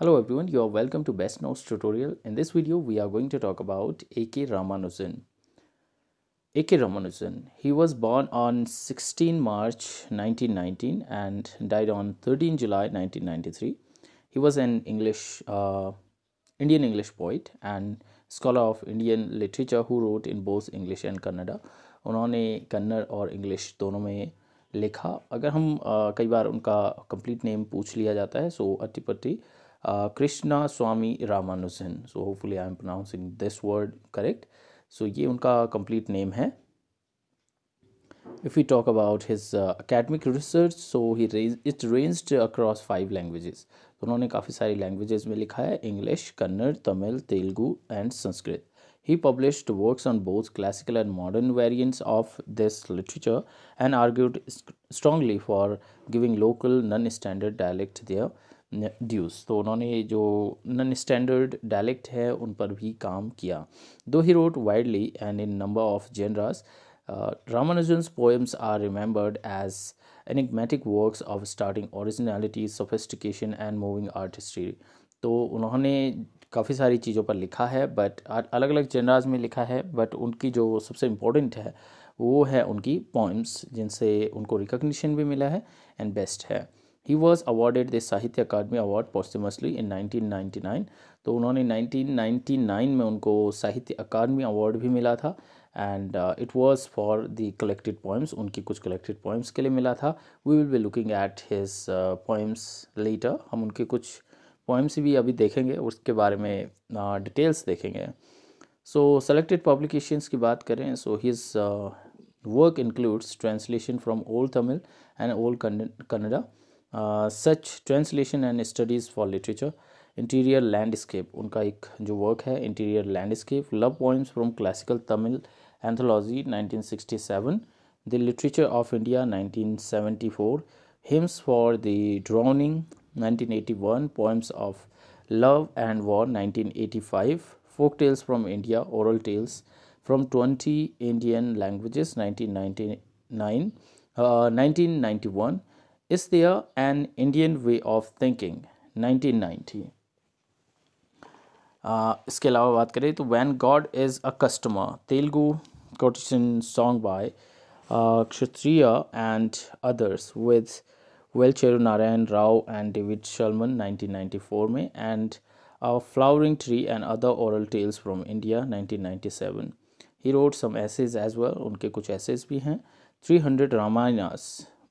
Hello everyone, you are welcome to Best Notes tutorial. In this video, we are going to talk about A.K. Ramanujan. A.K. Ramanujan, he was born on 16 March 1919 and died on 13 July 1993. He was an English, uh, Indian English poet and scholar of Indian literature who wrote in both English and Kannada. उन्होंने कन्नड़ और English दोनों में लिखा अगर हम uh, कई बार उनका complete name पूछ लिया जाता है सो अट्टीपट्टी uh, Krishna Swami Ramanujan. So hopefully I am pronouncing this word correct. So ये उनका complete name है. If we talk about his uh, academic research, so he raised, it ranged across five languages. तो उन्होंने काफ़ी सारी languages में लिखा है English, Kannada, Tamil, Telugu and Sanskrit. He published works on both classical and modern variants of this literature and argued strongly for giving local non standard dialect their ड्यूस तो उन्होंने जो नन स्टैंडर्ड डायलेक्ट है उन पर भी काम किया though he wrote widely and in number of genres Ramanujan's poems are remembered as enigmatic works of startling originality, sophistication and moving artistry तो उन्होंने काफ़ी सारी चीज़ों पर लिखा है बट अलग अलग जनराज में लिखा है बट उनकी जो सबसे इम्पोर्टेंट है वो है उनकी पोइम्स जिनसे उनको रिकग्निशन भी मिला है एंड बेस्ट है ही वॉज अवार्डेड द साहित्य अकादमी अवार्ड पॉस्टिमसली इन 1999 तो उन्होंने 1999 में उनको साहित्य अकादमी अवार्ड भी मिला था and it was for the collected poems उनकी कुछ कलेक्टेड पोइम्स के लिए मिला था we will be looking at his poems later हम उनके कुछ पोइम्स भी अभी देखेंगे उसके बारे में डिटेल्स uh, देखेंगे सो सेलेक्टेड पब्लिकेशंस की बात करें so his work includes translation from old Tamil and old Kannada such translation and studies for literature interior landscape उनका एक जो वर्क है interior landscape love poems from classical Tamil anthology 1967 the literature of India 1974 hymns for the drowning 1981 poems of love and war 1985 folk tales from India oral tales from 20 Indian languages 1999 uh, 1991 Is there an Indian way of thinking? 1990. Uh, इसके अलावा बात करें तो when God is a customer Telugu courtesan song by Kshetrayya and others with Velcheru Narayana Rao and David Shulman 1994 में and flowering tree and other oral tales from India 1997 he wrote some essays as well उनके कुछ essays भी हैं 300 रामायणास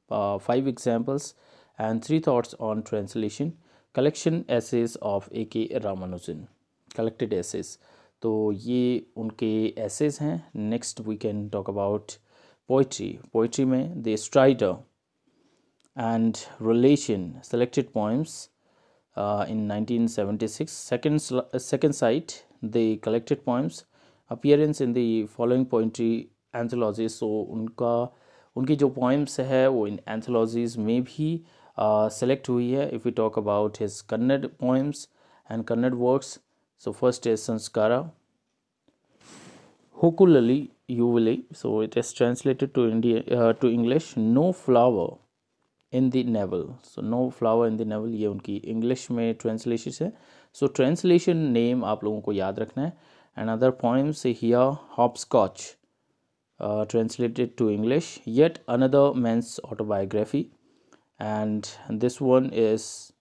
uh, five examples and three thoughts on translation collection essays of A.K. Ramanujan collected essays तो ये उनके essays next we can talk about poetry poetry में the strider and relation selected poems uh, in 1976 second uh, second sight the collected poems appearance in the following poetry anthologies so उनका उनकी जो poems है वो इन anthologies में भी select uh, हुई है if you talk about his Kannada poems and Kannada works so first is Samskara Hokkulalli Hoovilla so it is translated to India to English no flower in the navel so no flower in the navel ये उनकी English में translation है सो translation name आप लोगों को याद रखना है एंड अदर पॉइम्स हिया hopscotch uh, translated to English, yet another man's autobiography. And this one is,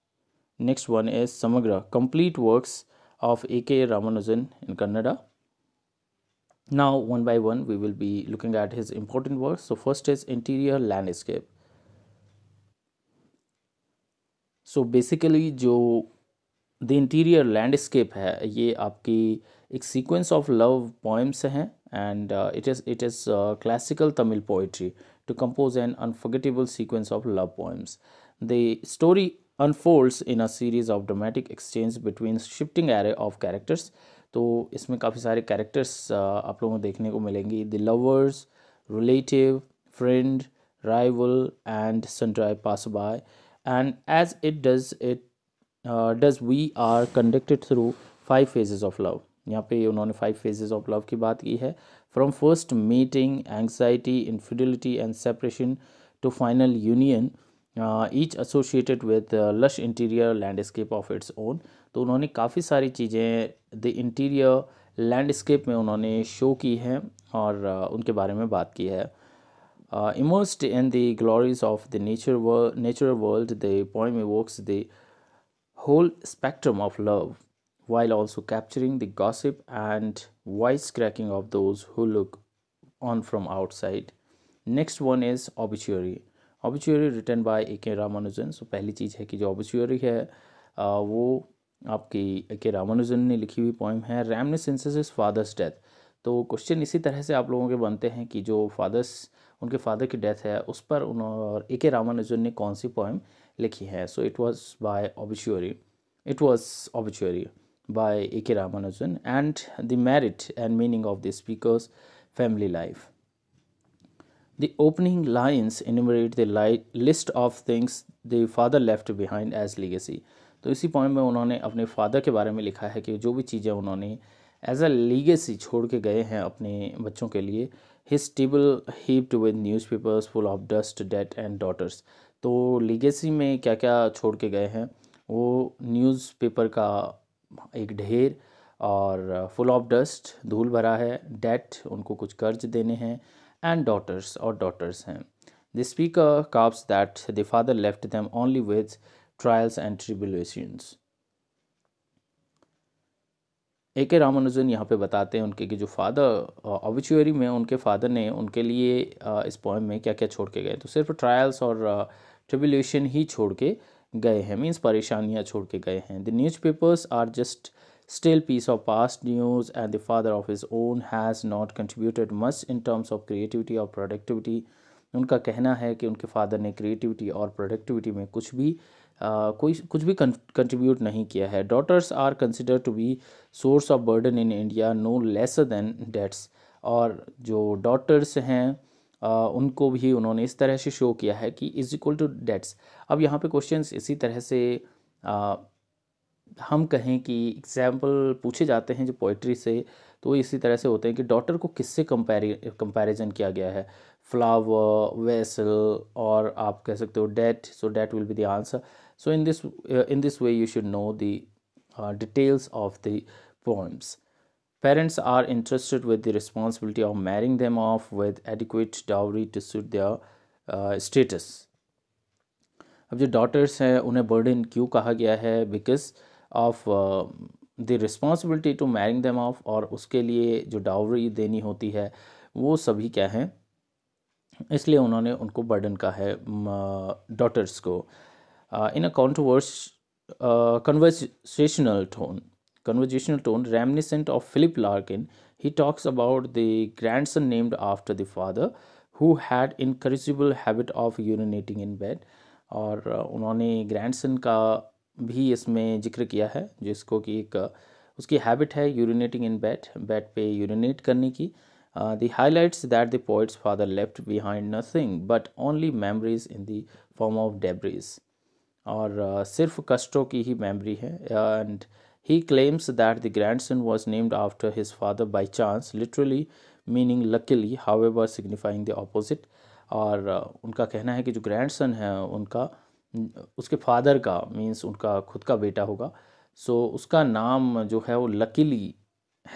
next one is Samagra, complete works of A.K. Ramanujan in Kannada. Now, one by one, we will be looking at his important works. So, first is Interior Landscape. So so basically जो the interior landscape है ये आपकी एक sequence of love पॉइम्स हैं and uh, it is it is uh, classical Tamil poetry to compose an unforgettable sequence of love poems. The story unfolds in a series of dramatic exchange between shifting array of characters. तो इसमें काफ़ी सारे characters uh, आप लोगों को देखने को मिलेंगे the lovers relative friend rival and sundry by. and as it does it uh, does we are conducted through five phases of love यहाँ पे उन्होंने फाइव फेजेस ऑफ लव की बात की है from first meeting anxiety infidelity and separation to final union each associated with lush interior landscape of its own तो उन्होंने काफ़ी सारी चीज़ें द इंटीरियर लैंडस्केप में उन्होंने शो की हैं और uh, उनके बारे में बात की है immersed in the glories of the nature natural world the poem work the whole spectrum of love while also capturing the gossip and wisecracking of those who look on from outside. Next one is obituary obituary written by A K Ramanujan सो पहली चीज़ है कि जो obituary है आ, वो आपकी ए K Ramanujan ने लिखी हुई पोइम है रैमने सिंसेस फादर्स डेथ तो क्वेश्चन इसी तरह से आप लोगों के बनते हैं कि जो फादर्स उनके फादर की डेथ है उस पर उन्होंने ए के रामानुजन ने कौन सी पोइम लिखी है so it was by obituary it was obituary by A.K. Ramanujan and the merit and meaning of the speaker's family life. The opening lines enumerate the list of things the father left behind as legacy. तो इसी point में उन्होंने अपने father के बारे में लिखा है कि जो भी चीज़ें उन्होंने एज अ लीगेसी छोड़ के गए हैं अपने बच्चों के लिए his table heaped with newspapers full of dust debt and daughters तो लीगेसी में क्या क्या छोड़ के गए हैं वो न्यूज़पेपर का एक ढेर और फुल ऑफ डस्ट धूल भरा है डेट उनको कुछ कर्ज देने हैं एंड डॉटर्स और डॉटर्स हैं the speaker quips that the father left them only with trials and tribulations A K Ramanujan यहाँ पे बताते हैं उनके कि जो फादर ऑबिचुअरी uh, में उनके फादर ने उनके लिए uh, इस पॉइंट में क्या क्या छोड़ के गए तो सिर्फ ट्रायल्स और ट्रिबुलेशन uh, ही छोड़ के गए हैं मीन्स परेशानियाँ छोड़ के गए हैं the newspapers are just still piece of past news and the father of his own has not contributed much in terms of creativity और प्रोडक्टिविटी उनका कहना है कि उनके फादर ने क्रिएटिविटी और प्रोडक्टिविटी में कुछ भी आ, कोई कुछ भी कंट्रीब्यूट नहीं किया है daughters are consider to be source of burden in India no lesser than debts और जो डॉटर्स हैं उनको भी उन्होंने इस तरह से शो किया है कि इज इक्वल टू डेट्स अब यहाँ पे क्वेश्चन इसी तरह से आ, हम कहें कि एग्जाम्पल पूछे जाते हैं जो पोइट्री से तो इसी तरह से होते हैं कि डॉटर को किससे कंपेरि कंपेरिजन किया गया है फ्लावर वेसल और आप कह सकते हो debt so debt will be the answer so in this in this way you should know the details of the poems Parents are entrusted with the responsibility of marrying them off with adequate dowry to suit their status uh, अब जो daughters हैं उन्हें burden क्यों कहा गया है because of the responsibility to marrying them off और उसके लिए जो डावरी देनी होती है वो सभी क्या हैं इसलिए उन्होंने उनको बर्डन कहा है डॉटर्स को in a controversial conversational tone conversational tone reminiscent of Philip Larkin. He talks about the grandson named after the father who had incorrigible habit of urinating in bed और uh, उन्होंने grandson का भी इसमें जिक्र किया है जिसको कि एक uh, उसकी हैबिट है यूरिनेटिंग इन बेड बेड पे यूरिनेट करने की uh, the highlights that the poet's father left behind nothing but only memories in the form of debris और सिर्फ कष्टों की ही मेमोरी है and He claims that the grandson was named after his father by chance, literally meaning luckily, however, signifying the opposite. और उनका कहना है कि जो grandson है उनका उसके father का means उनका खुद का बेटा होगा सो so, उसका नाम जो है वो लकीली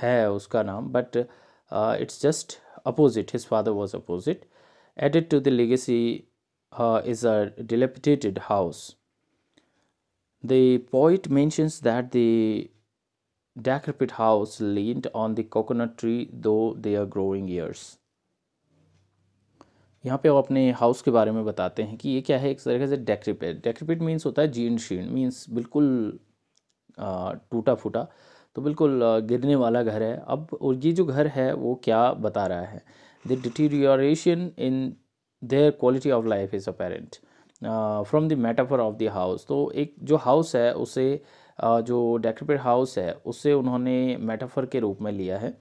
है उसका नाम but it's just opposite his father was opposite added to the legacy is a dilapidated house The poet mentions that the decrepit house leaned on the coconut tree though are growing years यहाँ पे वो अपने house के बारे में बताते हैं कि ये क्या है एक तरीके से डेक्रिपेट डेक्रिपेट मीन्स होता है जीर्ण शीर्ण मीन्स बिल्कुल टूटा फूटा तो बिल्कुल गिरने वाला घर है अब और ये जो घर है वो क्या बता रहा है the deterioration in their quality of life is apparent from the metaphor of the house तो एक जो हाउस है उसे जो डेक्रपेड हाउस है उसे उन्होंने मेटाफर के रूप में लिया है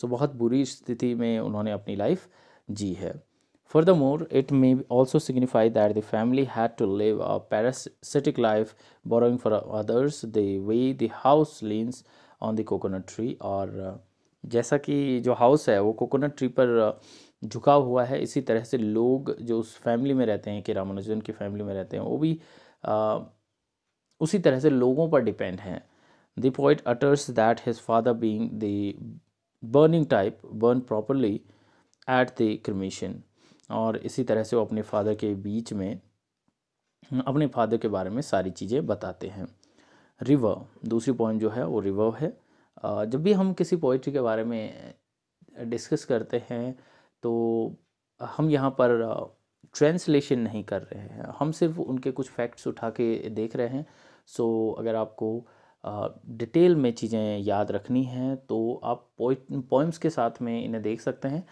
सो बहुत बुरी स्थिति में उन्होंने अपनी लाइफ जी है for the more it may also signify that the family had to live a parasitic life borrowing for others the way the house leans on the coconut tree और जैसा कि जो हाउस है वो कोकोनट ट्री पर uh, झुकाव हुआ है इसी तरह से लोग जो उस फैमिली में रहते हैं कि रामानुजन की फैमिली में रहते हैं वो भी आ, उसी तरह से लोगों पर डिपेंड हैं the poet utters that his father being the burning type burn properly at the cremation और इसी तरह से वो अपने फादर के बीच में अपने फादर के बारे में सारी चीज़ें बताते हैं रिवर दूसरी पॉइंट जो है वो रिवर है जब भी हम किसी पोइट्री के बारे में डिस्कस करते हैं तो हम यहाँ पर ट्रांसलेशन नहीं कर रहे हैं हम सिर्फ उनके कुछ फैक्ट्स उठा के देख रहे हैं सो so, अगर आपको डिटेल में चीज़ें याद रखनी हैं तो आप पोइम्स के साथ में इन्हें देख सकते हैं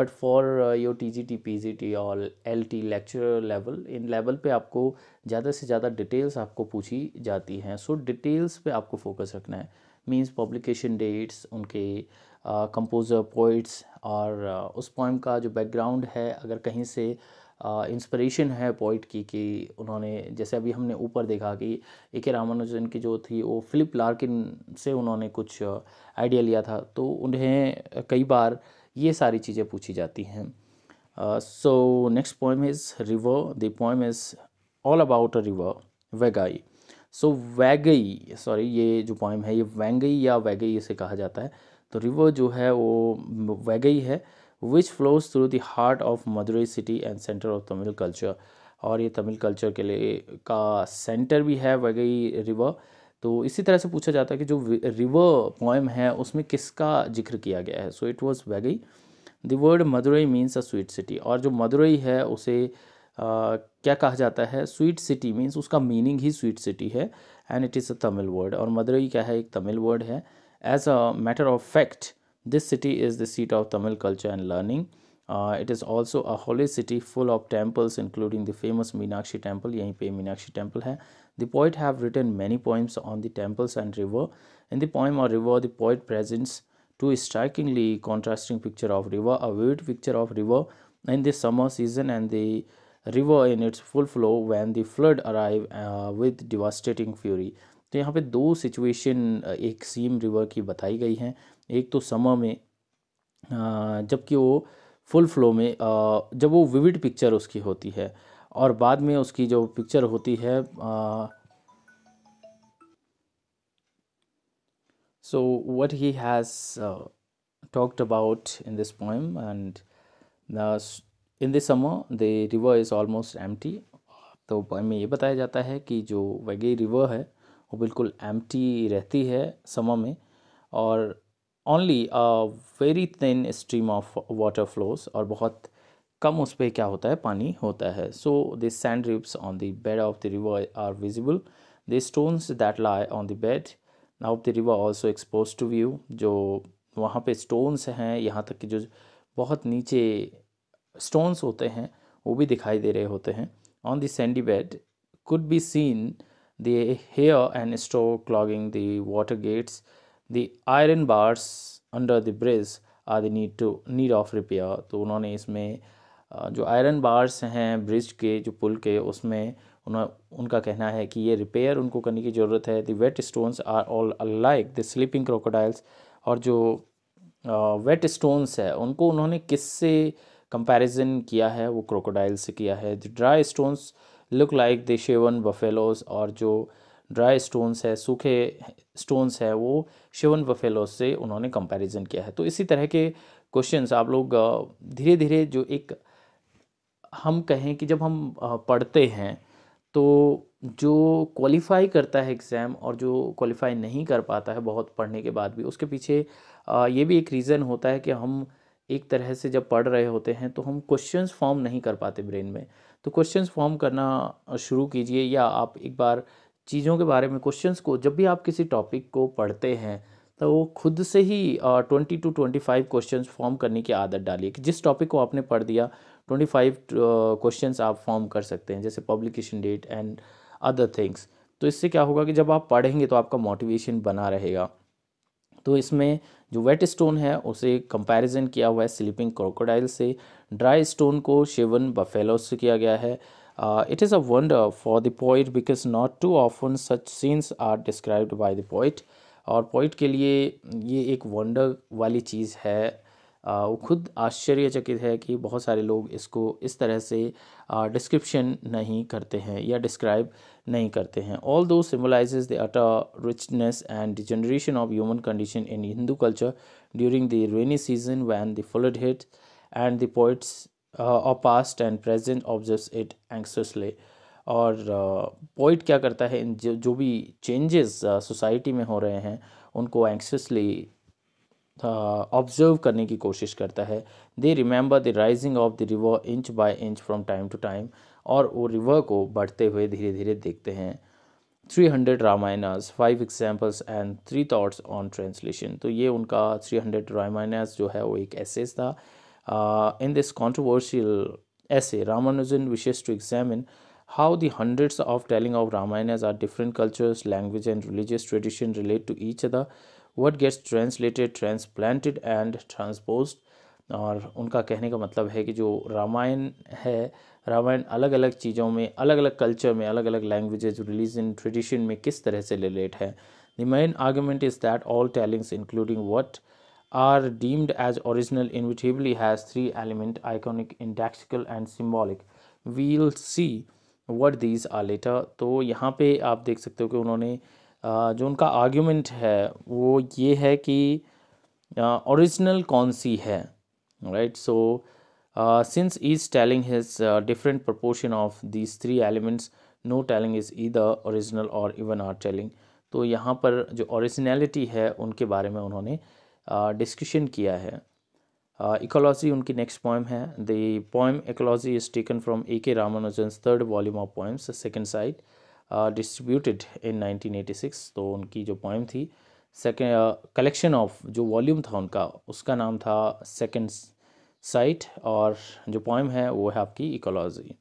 but for your T G T P G T और L T lecture level in level पे आपको ज़्यादा से ज़्यादा डिटेल्स आपको पूछी जाती हैं सो डिटेल्स पे आपको फोकस रखना है मीन्स पब्लिकेशन डेट्स उनके कंपोज़र पोइट्स और उस पोइम का जो बैकग्राउंड है अगर कहीं से इंस्पिरेशन है पोइट की कि उन्होंने जैसे अभी हमने ऊपर देखा कि ए के रामानुजन की जो थी वो फिलिप लार्किन से उन्होंने कुछ आइडिया लिया था तो उन्हें कई बार ये सारी चीज़ें पूछी जाती हैं so next poem is river the poem is all about a river Vaigai so Vaigai sorry ये जो पोइम है ये वैंगई या वैगई इसे कहा जाता है तो रिवर जो है वो वैगई है which flows through the heart of Madurai city and centre of Tamil culture और ये तमिल कल्चर के लिए का सेंटर भी है वैगई रिवर तो इसी तरह से पूछा जाता है कि जो रिवर पोएम है उसमें किसका जिक्र किया गया है so it was Vaigai the word Madurai means a sweet city और जो मदुरई है उसे Uh, क्या कहा जाता है स्वीट सिटी मीन्स उसका मीनिंग ही स्वीट सिटी है and it is a Tamil word और मदुरई क्या है एक तमिल वर्ड है As a matter of fact, this city is the seat of Tamil culture and learning. Uh, it is also a holy city full of temples including the famous Meenakshi temple. यहीं पे temple है. The poet have written many poems on the temples and river. In the poem or river, the poet presents two strikingly contrasting picture of river, a vivid picture of river in the summer season and the river in its full flow when the flood arrive uh, with devastating fury. तो यहाँ पे दो situation एक सीम river की बताई गई हैं एक तो समर में जबकि वो फुल फ्लो में जब वो विविड पिक्चर उसकी होती है और बाद में उसकी जो पिक्चर होती है so what he has talked about in this poem and in this in the river is almost empty तो पोएम में ये बताया जाता है कि जो वैगे रिवर है वो बिल्कुल एम्प्टी रहती है समा में और only very thin stream of water flows और बहुत कम उस पर क्या होता है पानी होता है so this sand rips on the bed of the river are visible the stones that lie on the bed of the river also expose to view जो वहाँ पे स्टोन्स हैं यहाँ तक कि जो बहुत नीचे स्टोन्स होते हैं वो भी दिखाई दे रहे होते हैं on the sandy bed could be seen the here and store clogging the water gates the iron bars under the bridge are the need to need of repair तो उन्होंने इसमें जो आयरन बार्स हैं ब्रिज के जो पुल के उसमें उन्होंने उनका कहना है कि ये रिपेयर उनको करने की ज़रूरत है the wet stones are all like the sleeping crocodiles और जो वेट स्टोन्स है उनको उन्होंने किससे कंपेरिजन किया है वो क्रोकोडाइल से किया है the dry stones look like the shaven buffaloes और जो ड्राई स्टोन्स है सूखे स्टोन्स है वो शेवन बफेलोज से उन्होंने कंपैरिजन किया है तो इसी तरह के क्वेश्चंस आप लोग धीरे धीरे जो एक हम कहें कि जब हम पढ़ते हैं तो जो क्वालिफाई करता है एग्ज़ाम और जो क्वालिफाई नहीं कर पाता है बहुत पढ़ने के बाद भी उसके पीछे ये भी एक रीज़न होता है कि हम एक तरह से जब पढ़ रहे होते हैं तो हम क्वेश्चंस फॉर्म नहीं कर पाते ब्रेन में तो क्वेश्चन फॉर्म करना शुरू कीजिए या आप एक बार चीज़ों के बारे में क्वेश्चंस को जब भी आप किसी टॉपिक को पढ़ते हैं तो वो खुद से ही twenty two twenty five question form करने की आदत डालिए कि जिस टॉपिक को आपने पढ़ दिया ट्वेंटी फाइव क्वेश्चन आप फॉर्म कर सकते हैं जैसे publication date and other things तो इससे क्या होगा कि जब आप पढ़ेंगे तो आपका मोटिवेशन बना रहेगा तो इसमें जो वेट स्टोन है उसे कंपैरिजन किया हुआ है स्लीपिंग क्रोकोडाइल से ड्राई स्टोन को शेवन बफेलो से किया गया है it is a wonder for the poet because not too often such scenes are described by the poet और पॉइट के लिए ये एक वंडर वाली चीज़ है uh, वो खुद आश्चर्यचकित है कि बहुत सारे लोग इसको इस तरह से डिस्क्रिप्शन uh, नहीं करते हैं या डिस्क्राइब नहीं करते हैं all do symbolise the utter richness and degeneration of human condition in Hindu culture during the rainy season when the flood hit and the poets of past and present observe it anxiously और poet uh, क्या करता है इन जो, जो भी changes society uh, में हो रहे हैं उनको एंक्ससली ऑब्जर्व uh, करने की कोशिश करता है they remember the rising of the river inch by inch from time to time और वो रिवर को बढ़ते हुए धीरे धीरे देखते हैं three hundred Ramayanas five examples and three thoughts on translation तो ये उनका थ्री हंड्रेड रामायणस जो है वो एक एसेस था इन this controversial essay Ramanujan wishes to examine how the hundreds of telling of Ramayanas are different cultures language and religious tradition relate to each other what gets translated transplanted and transpose और उनका कहने का मतलब है कि जो रामायण है रामायण अलग अलग चीज़ों में अलग अलग कल्चर में अलग अलग लैंग्वेजेज रिलीजन ट्रेडिशन में किस तरह से रिलेट है the main argument is that all tellings including what are deemed as original inevitably has three element iconic indexical and symbolic we'll see what these are later तो यहाँ पे आप देख सकते हो कि उन्होंने जो उनका आर्ग्यूमेंट है वो ये है कि ओरिजिनल कौन सी है right so uh, since each telling has uh, different proportion of these three elements no telling is either original or even are telling तो यहाँ पर जो ओरिजिनलिटी है उनके बारे में उन्होंने डिस्कशन uh, किया है इकोलॉजी uh, उनकी नेक्स्ट पोएम है the poem ecology is taken from A K Ramanujan third volume of poems second side distributed in 1986 तो उनकी जो पोएम थी uh, सेकेंड कलेक्शन ऑफ जो वॉल्यूम था उनका उसका नाम था सेकेंड साइट और जो पॉइम है वो है आपकी ecology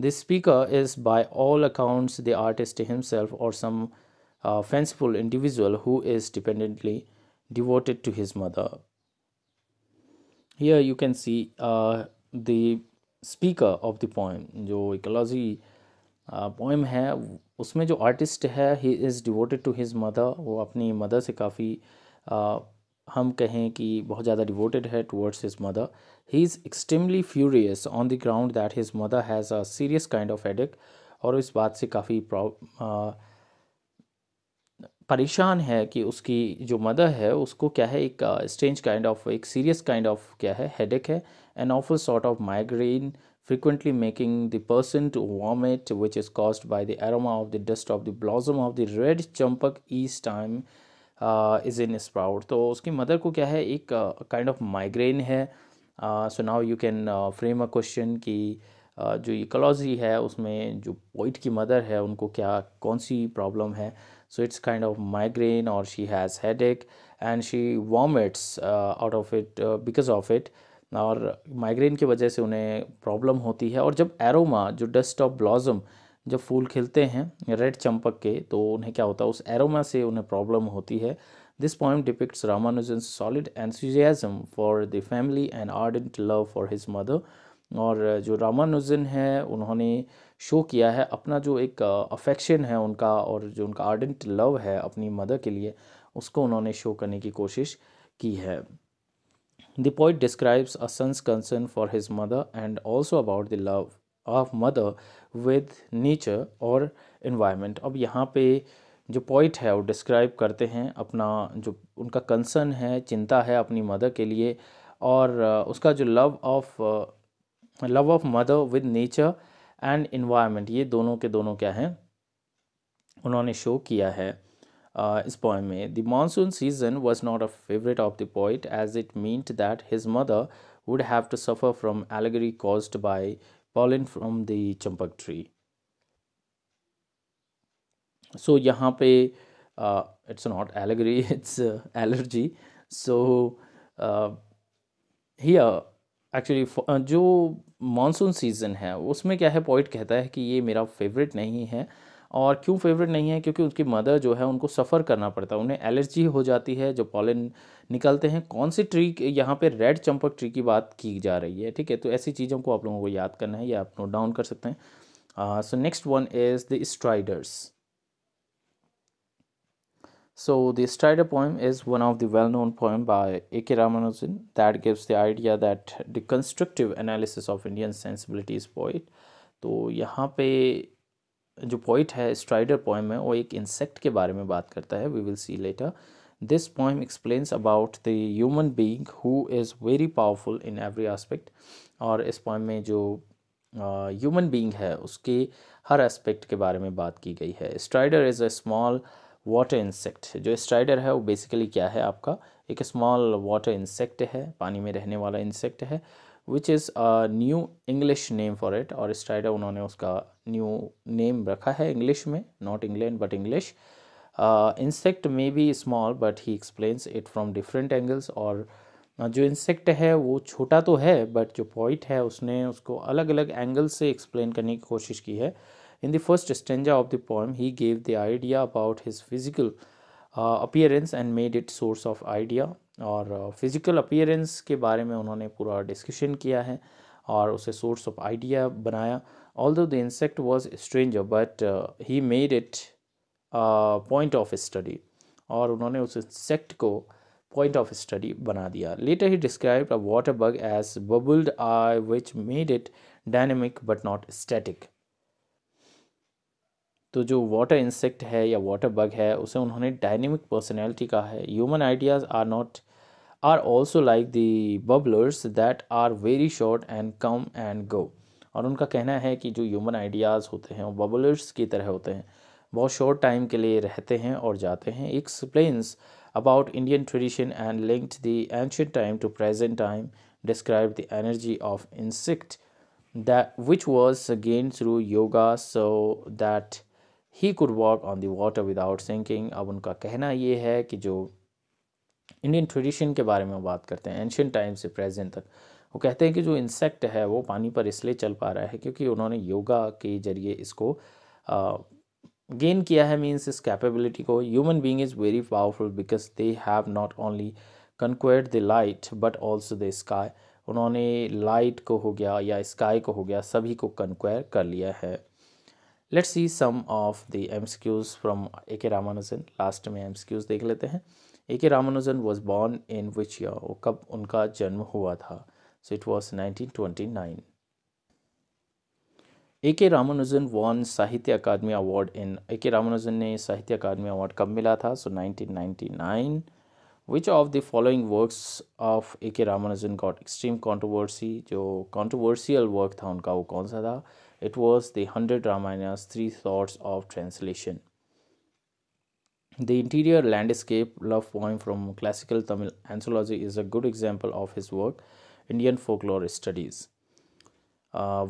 this speaker is by all accounts the artist himself और some fanciful individual who is dependently devoted to his mother here you can see the speaker of the poem जो ecology poem uh, है उसमें जो artist है he is devoted to his mother वो अपनी mother से काफ़ी हम कहें कि बहुत ज़्यादा डिवोटेड है towards his mother he is extremely furious on the ground that his mother has a serious kind of headache और इस बात से काफ़ी परेशान है कि उसकी जो मदर है उसको क्या है एक स्ट्रेंज काइंड ऑफ एक सीरियस काइंड ऑफ क्या है हेडेक है an awful sort of migraine frequently making the person to vomit, which is caused by the aroma of the dust of the blossom of the red champak each time is in sprout तो उसकी mother को क्या है एक kind of migraine है so now you can frame a question कि uh, जो ecology है उसमें जो पॉइट की मदर है उनको क्या कौन सी प्रॉब्लम है so it's kind of migraine और she has headache and she vomits out of it because of it और माइग्रेन की वजह से उन्हें प्रॉब्लम होती है और जब एरोमा जो डस्ट ऑफ ब्लॉजम जब फूल खिलते हैं रेड चंपक के तो उन्हें क्या होता है उस एरोमा से उन्हें प्रॉब्लम होती है this point depicts Ramanujan solid enthusiasm for the family and ardent love for his mother और जो रामानुजन है उन्होंने शो किया है अपना जो एक अफेक्शन uh, है उनका और जो उनका आर्डेंट लव है अपनी मदर के लिए उसको उन्होंने शो करने की कोशिश की है The poet describes a son's concern for his mother and also about the love of mother with nature और environment. अब यहाँ पे जो पॉइंट है वो डिस्क्राइब करते हैं अपना जो उनका कंसर्न है चिंता है अपनी मदर के लिए और उसका जो love of love of mother with nature and environment ये दोनों के दोनों क्या हैं उन्होंने शो किया है uh, Spoime. The monsoon season was not a favorite of the poet as it meant that his mother would have to suffer from allegory caused by pollen from the Champak tree. So यहाँ पे uh, it's not allegory, it's uh, allergy. So uh, here actually uh, जो monsoon season है उसमें क्या है point कहता है कि ये मेरा फेवरेट नहीं है और क्यों फेवरेट नहीं है क्योंकि उनकी मदर जो है उनको सफ़र करना पड़ता है उन्हें एलर्जी हो जाती है जो पॉलन निकलते हैं कौन सी ट्री यहाँ पे रेड चंपक ट्री की बात की जा रही है ठीक है तो ऐसी चीज़ों को आप लोगों को याद करना है या आप नोट डाउन कर सकते हैं so next one is the striders the strider Strider is one of the well known known by A K Ramanujan that gives the idea that the constructive analysis of Indian sensibilities poet. तो यहाँ पे जो poet है strider poem है वो एक insect के बारे में बात करता है we will see later this poem explains about the human being who is very powerful in every aspect और इस पोएम में जो ह्यूमन uh, बीइंग है उसके हर एस्पेक्ट के बारे में बात की गई है strider is a small water insect जो स्ट्राइडर है वो बेसिकली क्या है आपका एक स्मॉल वाटर इंसेक्ट है पानी में रहने वाला इंसेक्ट है which is a new English name for it और स्ट्राइडर उन्होंने उसका न्यू नेम रखा है इंग्लिश में not England but English insect may be small but he explains it from different angles और uh, जो इंसेक्ट है वो छोटा तो है बट जो पॉइंट है उसने उसको अलग अलग एंगल से एक्सप्लेन करने की कोशिश की है in the first stanza of the poem he gave the idea about his physical appearance and made it source of idea और फिज़िकल uh, अपियरेंस के बारे में उन्होंने पूरा डिस्कशन किया है और उसे सोर्स ऑफ आइडिया बनाया although the insect was a stranger but uh, he made it a point of study or उन्होंने उस insect को point of study बना दिया later he described a water bug as bubbled eye which made it dynamic but not static तो जो water insect है या water bug है उसे उन्होंने dynamic personality कहा है human ideas are not are also like the bubblers that are very short and come and go और उनका कहना है कि जो ह्यूमन आइडियाज़ होते हैं वो बबलर्स की तरह होते हैं बहुत शॉर्ट टाइम के लिए रहते हैं और जाते हैं explains about Indian tradition and linked the ancient time to present time describe the energy of insect that which was gain through yoga so that he could walk on the विदाउट सिंकिंग अब उनका कहना ये है कि जो इंडियन ट्रेडिशन के बारे में बात करते हैं एंशियन टाइम से प्रेजेंट तक वो कहते हैं कि जो इंसेक्ट है वो पानी पर इसलिए चल पा रहा है क्योंकि उन्होंने योगा के जरिए इसको गेन किया है मीन्स इस कैपेबिलिटी को human being is very powerful because they have not only conquer the light but also the sky उन्होंने लाइट को हो गया या स्काई को हो गया सभी को कंक्वेर कर लिया है let see some of the excuse from A K Ramanujan last में एम्सक्यूज़ देख लेते हैं A K Ramanujan was born in which year वो कब उनका जन्म हुआ था So it was 1929. A.K. Ramanujan won Sahitya Academy Award in A.K. Ramanujan ne Sahitya Academy Award kab mila tha? So 1999. Which of the following works of A.K. Ramanujan got extreme controversy? Jo controversial work tha unka wo kaun sa tha? It was the 100 Ramayana's Three Thoughts of Translation. The interior landscape love poem from classical Tamil anthology is a good example of his work. Folklore studies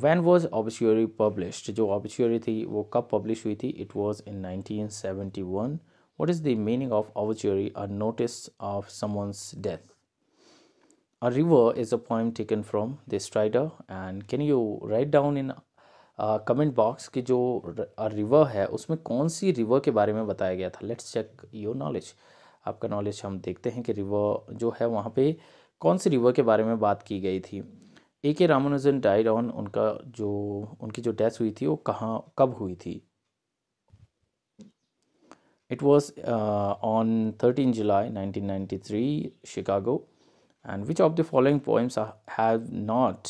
when was obituary publish जो obituary थी वो कब publish हुई थी it was in nineteen seventy one what is the meaning of obituary a notice of someone's death a river is a poem taken from the strider and can you write down in comment box की जो river है उसमें कौन सी river के बारे में बताया गया था लेट्स चेक योर नॉलेज आपका नॉलेज हम देखते हैं कि रिवर जो है वहाँ पे कौन से रिवर के बारे में बात की गई थी ए के रामानुजन डाइड ऑन उनका जो उनकी जो डेथ हुई थी वो कहाँ कब हुई थी it was on thirteen July nineteen ninety three Chicago and which of the following poems have not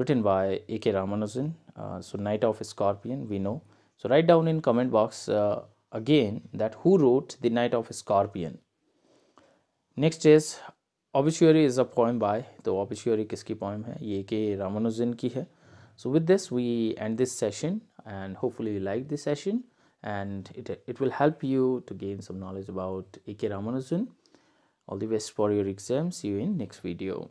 written by A K Ramanujan so night of scorpion we know so write down in comment box again that who wrote the night of scorpion next is obituary is a poem by तो obituary किसकी poem है ये K Ramanujan की है so with this we end this session and hopefully you like this session and it it will help you to gain some knowledge about A K Ramanujan all the best for your exams you in next video